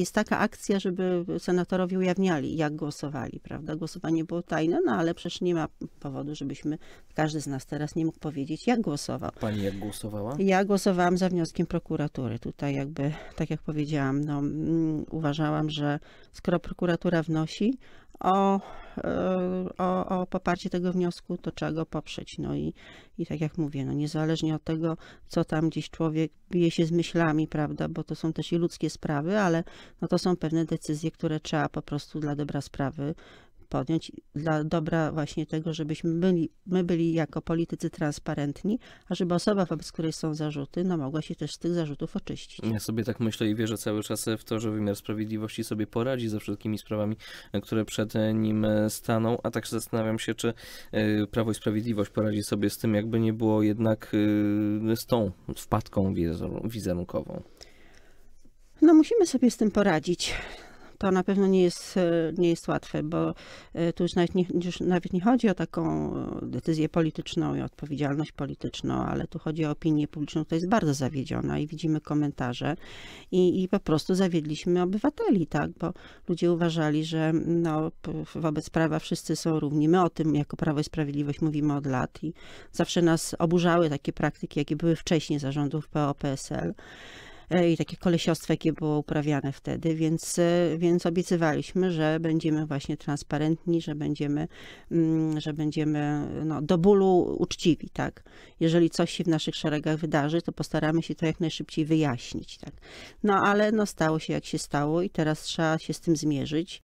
jest taka akcja, żeby senatorowie ujawniali, jak głosowali, prawda? Głosowanie było tajne, no ale przecież nie ma powodu, żebyśmy, każdy z nas teraz nie mógł powiedzieć, jak głosował. Pani jak głosowała? Ja głosowałam za wnioskiem prokuratury. Tutaj jakby, tak jak powiedziałam, no, mm, uważałam, że skoro prokuratura wnosi, o, e, o, o poparcie tego wniosku, to trzeba go poprzeć. No i, i tak jak mówię, no niezależnie od tego, co tam gdzieś człowiek bije się z myślami, prawda, bo to są też i ludzkie sprawy, ale no to są pewne decyzje, które trzeba po prostu dla dobra sprawy podjąć dla dobra właśnie tego, żebyśmy byli, my byli jako politycy transparentni, a żeby osoba, wobec której są zarzuty, no mogła się też z tych zarzutów oczyścić. Ja sobie tak myślę i wierzę cały czas w to, że wymiar sprawiedliwości sobie poradzi ze wszystkimi sprawami, które przed nim staną, a także zastanawiam się, czy e, Prawo i Sprawiedliwość poradzi sobie z tym, jakby nie było jednak e, z tą wpadką wizerunkową. No musimy sobie z tym poradzić to na pewno nie jest, e, nie jest łatwe, bo e, tu już nawet, nie, już nawet nie chodzi o taką e, decyzję polityczną i odpowiedzialność polityczną, ale tu chodzi o opinię publiczną, która jest bardzo zawiedziona i widzimy komentarze i, i po prostu zawiedliśmy obywateli, tak, bo ludzie uważali, że no, wobec prawa wszyscy są równi. My o tym jako Prawo i Sprawiedliwość mówimy od lat i zawsze nas oburzały takie praktyki, jakie były wcześniej zarządów PO-PSL. E, i takie kolesiostwo, jakie było uprawiane wtedy, więc, e, więc obiecywaliśmy, że będziemy właśnie transparentni, że będziemy, mm, że będziemy no, do bólu uczciwi, tak. Jeżeli coś się w naszych szeregach wydarzy, to postaramy się to jak najszybciej wyjaśnić, tak. No ale no, stało się jak się stało i teraz trzeba się z tym zmierzyć.